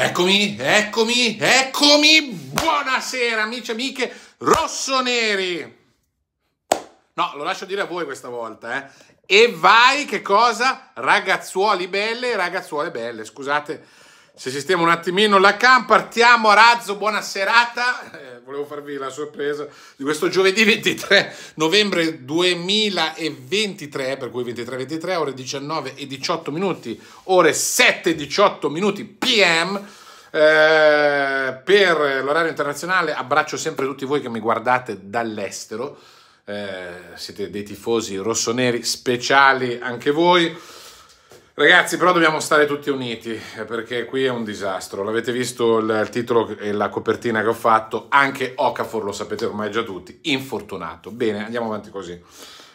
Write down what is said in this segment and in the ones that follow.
Eccomi, eccomi, eccomi! Buonasera amici e amiche rossoneri! No, lo lascio dire a voi questa volta, eh. E vai che cosa? Ragazzuoli belle e ragazzuole belle, scusate se sistema un attimino la cam, partiamo a razzo, buona serata. Eh, volevo farvi la sorpresa di questo giovedì 23 novembre 2023, per cui 23-23, ore 19 e 18 minuti, ore 7-18 e minuti PM. Eh, per l'orario internazionale abbraccio sempre tutti voi che mi guardate dall'estero, eh, siete dei tifosi rossoneri speciali anche voi. Ragazzi, però dobbiamo stare tutti uniti eh, perché qui è un disastro. L'avete visto il, titolo e la copertina che ho fatto, anche Ocafor lo sapete ormai già tutti, infortunato. Bene, andiamo avanti così.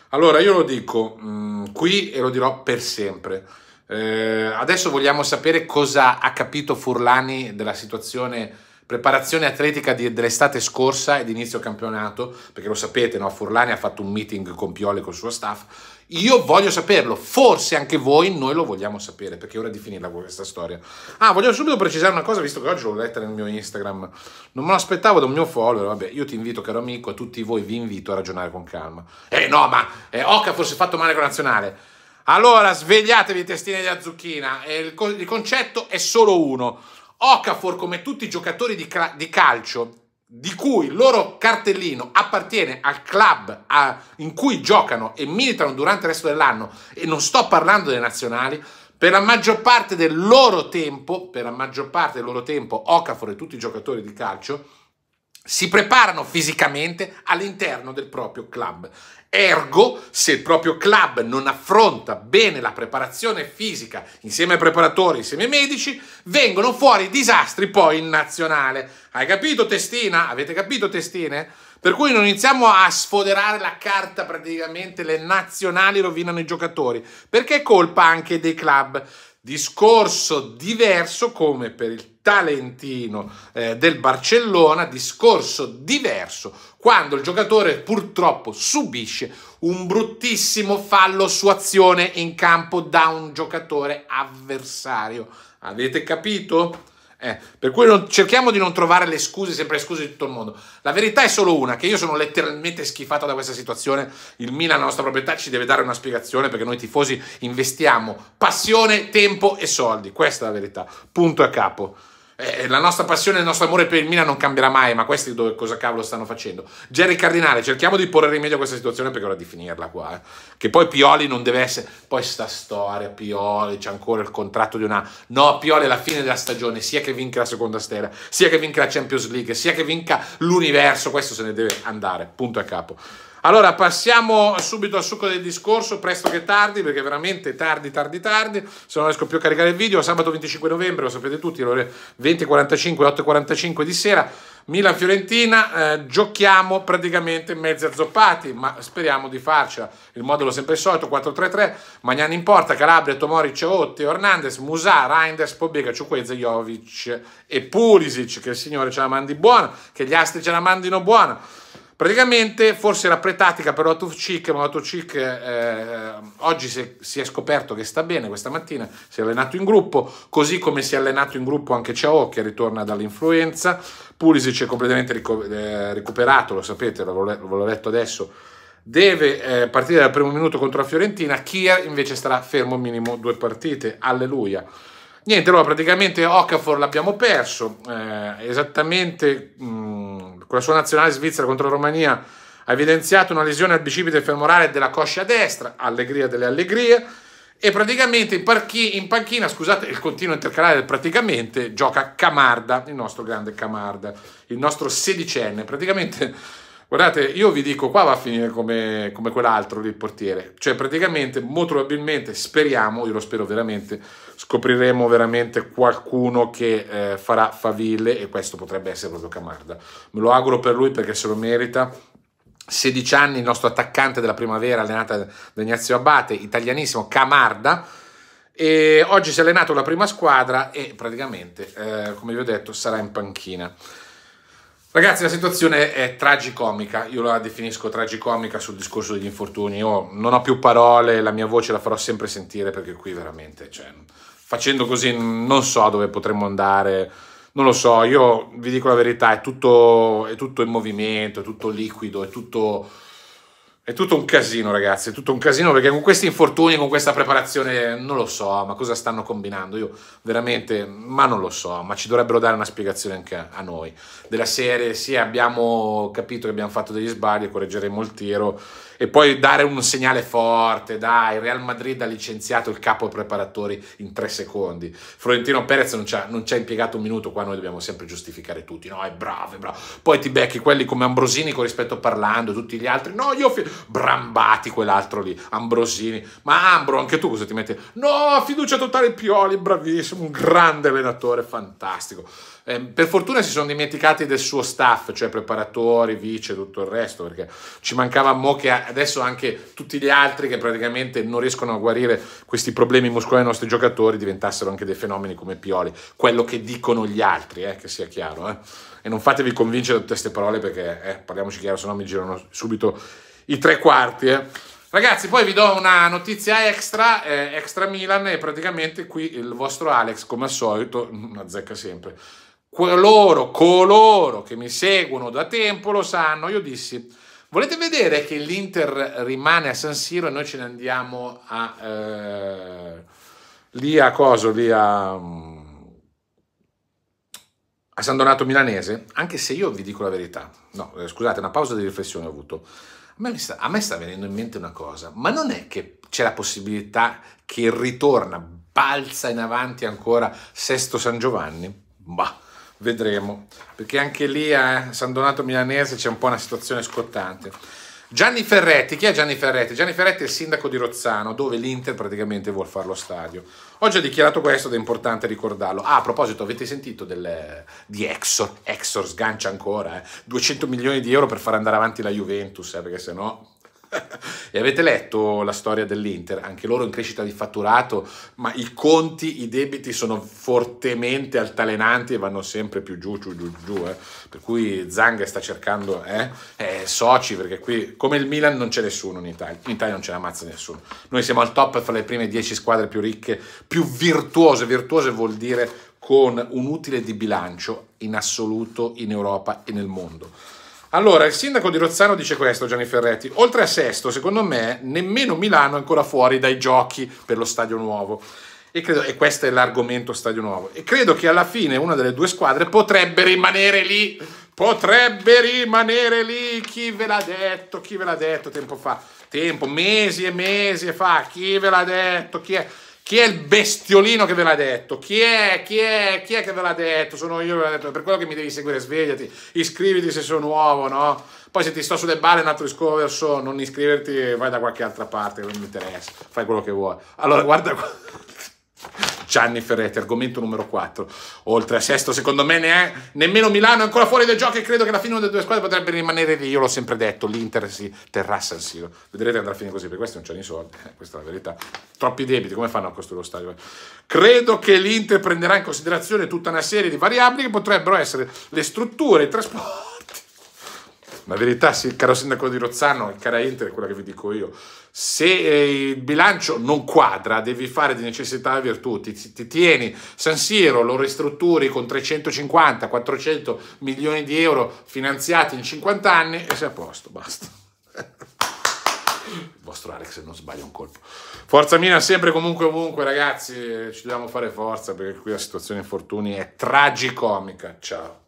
Allora, io lo dico mh, mm, qui e lo dirò per sempre. Eh, adesso vogliamo sapere cosa ha capito Furlani della situazione preparazione atletica di, dell'estate scorsa ed inizio campionato, perché lo sapete, no? Furlani ha fatto un meeting con Pioli e col suo staff. Io voglio saperlo, forse anche voi noi lo vogliamo sapere, perché è ora di finirla questa storia. Ah, voglio subito precisare una cosa, visto che oggi l'ho letta nel mio Instagram. Non me l'aspettavo da un mio follower, vabbè, io ti invito, caro amico, a tutti voi vi invito a ragionare con calma. Eh no, ma eh, Oca forse fatto male con la Nazionale. Allora, svegliatevi testine della zucchina, eh, il, co- il concetto è solo uno Okafor, come tutti i giocatori di, di calcio, di cui il loro cartellino appartiene al club a, in cui giocano e militano durante il resto dell'anno, e non sto parlando dei nazionali, per la maggior parte del loro tempo, per la maggior parte del loro tempo, Okafor e tutti i giocatori di calcio, si preparano fisicamente all'interno del proprio club. Ergo, se il proprio club non affronta bene la preparazione fisica insieme ai preparatori, insieme ai medici, vengono fuori disastri poi in nazionale. Hai capito testina? Avete capito testine? Per cui non iniziamo a sfoderare la carta praticamente, le nazionali rovinano i giocatori, perché è colpa anche dei club. Discorso diverso come per il talentino eh, del Barcellona, discorso diverso quando il giocatore purtroppo subisce un bruttissimo fallo su azione in campo da un giocatore avversario. Avete capito? Eh, per cui non, cerchiamo di non trovare le scuse, sempre le scuse di tutto il mondo. La verità è solo una, che io sono letteralmente schifato da questa situazione. Il Milan, la nostra proprietà, ci deve dare una spiegazione perché noi tifosi investiamo passione, tempo e soldi. Questa è la verità. Punto a capo. Eh, eh, la nostra passione il nostro amore per il Milan non cambierà mai, ma questi dove, cosa cavolo stanno facendo? Jerry Cardinale, cerchiamo di porre rimedio a questa situazione perché ora di finirla qua. Eh. Che poi Pioli non deve essere... Poi sta storia, Pioli, c'è ancora il contratto di una... No, Pioli è la fine della stagione, sia che vinca la seconda stella, sia che vinca la Champions League, sia che vinca l'universo, questo se ne deve andare, punto a capo. Allora passiamo subito al succo del discorso, presto che tardi, perché veramente tardi, tardi, tardi, se non riesco più a caricare il video, sabato 25 novembre, lo sapete tutti, alle ore 20.45, 8.45 di sera, Milan-Fiorentina, eh, giochiamo praticamente mezzi azzoppati, ma speriamo di farcela. Il modulo sempre il solito, 4-3-3, Magnani in porta, Calabria, Tomoric, Otte, Hernandez, Musà, Reinders, Pobega, Ciuquezza, Jovic e Pulisic, che il signore ce la mandi buona, che gli astri ce la mandino buona. Praticamente forse era pretattica per Otto Cic, ma Otto Cic eh, eh, oggi si, si è, scoperto che sta bene questa mattina, si è allenato in gruppo, così come si è allenato in gruppo anche Ciao che ritorna dall'influenza, Pulisic è completamente rico eh, recuperato, lo sapete, ve l'ho letto adesso, deve eh, partire dal primo minuto contro la Fiorentina, Kier invece starà fermo minimo due partite, alleluia. Niente, allora praticamente Okafor l'abbiamo perso, eh, esattamente... Mh, con la sua nazionale svizzera contro la Romania ha evidenziato una lesione al bicipite femorale della coscia destra, allegria delle allegrie, e praticamente in, parchi, in panchina, scusate il continuo intercalare praticamente, gioca Camarda, il nostro grande Camarda, il nostro sedicenne, praticamente Guardate, io vi dico, qua va a finire come, come quell'altro lì, il portiere. Cioè, praticamente, molto probabilmente, speriamo, io lo spero veramente, scopriremo veramente qualcuno che eh, farà faville e questo potrebbe essere proprio Camarda. Me lo auguro per lui perché se lo merita. 16 anni, il nostro attaccante della primavera, allenata da Ignazio Abate, italianissimo, Camarda. E oggi si è allenato la prima squadra e praticamente, eh, come vi ho detto, sarà in panchina. Ragazzi, la situazione è tragicomica, io la definisco tragicomica sul discorso degli infortuni, io non ho più parole, la mia voce la farò sempre sentire perché qui veramente, cioè, facendo così non so dove potremmo andare, non lo so, io vi dico la verità, è tutto, è tutto in movimento, è tutto liquido, è tutto è tutto un casino, ragazzi, è tutto un casino perché con questi infortuni, con questa preparazione, non lo so, ma cosa stanno combinando? Io veramente, ma non lo so, ma ci dovrebbero dare una spiegazione anche a noi. Della serie, sì, abbiamo capito che abbiamo fatto degli sbagli, correggeremo il tiro e poi dare un segnale forte, dai, Real Madrid ha licenziato il capo preparatori in tre secondi. Florentino Perez non ci ha, impiegato un minuto, qua noi dobbiamo sempre giustificare tutti, no, è bravo, è bravo. Poi ti becchi quelli come Ambrosini con rispetto parlando, tutti gli altri, no, io... Fi- Brambati, quell'altro lì, Ambrosini. Ma Ambro, anche tu cosa ti metti? No, fiducia totale Pioli, bravissimo, un grande allenatore, fantastico. Eh, per fortuna si sono dimenticati del suo staff, cioè preparatori, vice, tutto il resto, perché ci mancava Mo che adesso anche tutti gli altri che praticamente non riescono a guarire questi problemi muscolari dei nostri giocatori diventassero anche dei fenomeni come Pioli, quello che dicono gli altri, eh, che sia chiaro. Eh. E non fatevi convincere da tutte queste parole perché, eh, parliamoci chiaro, se no mi girano subito i tre quarti. Eh. Ragazzi, poi vi do una notizia extra, eh, extra Milan, e praticamente qui il vostro Alex, come al solito, mm, azzecca sempre. Coloro, coloro che mi seguono da tempo lo sanno, io dissi, volete vedere che l'Inter rimane a San Siro e noi ce ne andiamo a... Eh, lì a coso, lì a mm, a San Donato Milanese, anche se io vi dico la verità, no, eh, scusate, una pausa di riflessione ho avuto. A me, sta, a me sta venendo in mente una cosa, ma non è che c'è la possibilità che il ritorna, balza in avanti ancora Sesto San Giovanni? Bah, vedremo, perché anche lì a eh, San Donato Milanese c'è un po' una situazione scottante. Gianni Ferretti, chi è Gianni Ferretti? Gianni Ferretti è il sindaco di Rozzano, dove l'Inter praticamente vuole fare lo stadio. Oggi ha dichiarato questo ed è importante ricordarlo. Ah, a proposito, avete sentito del, di Exor? Exor sgancia ancora, eh? 200 milioni di euro per far andare avanti la Juventus, eh? perché se no e avete letto la storia dell'Inter, anche loro in crescita di fatturato, ma i conti, i debiti sono fortemente altalenanti e vanno sempre più giù, giù, giù, giù. Eh. Per cui Zanga sta cercando eh, eh, soci, perché qui come il Milan non c'è nessuno in Italia, in Italia non ce l'ammazza nessuno. Noi siamo al top fra le prime 10 squadre più ricche, più virtuose, virtuose vuol dire con un utile di bilancio in assoluto in Europa e nel mondo. Allora, il sindaco di Rozzano dice questo, Gianni Ferretti. Oltre a Sesto, secondo me, nemmeno Milano è ancora fuori dai giochi per lo stadio nuovo. E, credo, e questo è l'argomento stadio nuovo. E credo che alla fine una delle due squadre potrebbe rimanere lì. Potrebbe rimanere lì. Chi ve l'ha detto? Chi ve l'ha detto tempo fa? Tempo, mesi e mesi fa. Chi ve l'ha detto? Chi è? Chi è il bestiolino che ve l'ha detto? Chi è? Chi è? Chi è che ve l'ha detto? Sono io che ve l'ho detto. Per quello che mi devi seguire, svegliati, iscriviti se sono nuovo, no? Poi se ti sto sulle balle è un altro discorso, non iscriverti, vai da qualche altra parte, non mi interessa, fai quello che vuoi. Allora, guarda qua. Gianni Ferretti, argomento numero 4. Oltre a Sesto, secondo me ne è, nemmeno Milano è ancora fuori dai giochi credo che la fine delle due squadre potrebbe rimanere lì, io l'ho sempre detto, l'Inter si terrà San Siro. Vedrete andrà a fine così, perché questi non c'hanno i soldi, eh, questa è la verità. Troppi debiti, come fanno a costruire lo stadio? Credo che l'Inter prenderà in considerazione tutta una serie di variabili che potrebbero essere le strutture, i trasporti la verità, sì, caro sindaco di Rozzano e cara Inter, è quella che vi dico io. Se eh, il bilancio non quadra, devi fare di necessità virtù. Ti, ti tieni San Siro, lo ristrutturi con 350-400 milioni di euro finanziati in 50 anni e sei a posto, basta. Il vostro Alex non sbaglia un colpo. Forza Mina sempre comunque ovunque ragazzi, eh, ci dobbiamo fare forza perché qui la situazione infortuni è tragicomica. Ciao.